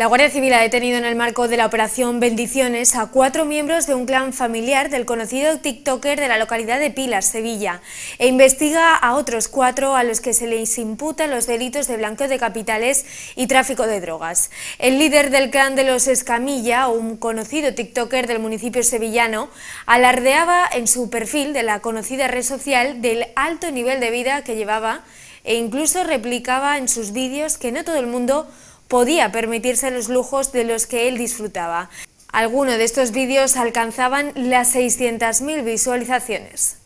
La Guardia Civil ha detenido en el marco de la operación Bendiciones a cuatro miembros de un clan familiar del conocido TikToker de la localidad de Pilas, Sevilla, e investiga a otros cuatro a los que se les imputa los delitos de blanqueo de capitales y tráfico de drogas. El líder del clan de los Escamilla, un conocido TikToker del municipio sevillano, alardeaba en su perfil de la conocida red social del alto nivel de vida que llevaba e incluso replicaba en sus vídeos que no todo el mundo podía permitirse los lujos de los que él disfrutaba. Algunos de estos vídeos alcanzaban las 600.000 visualizaciones.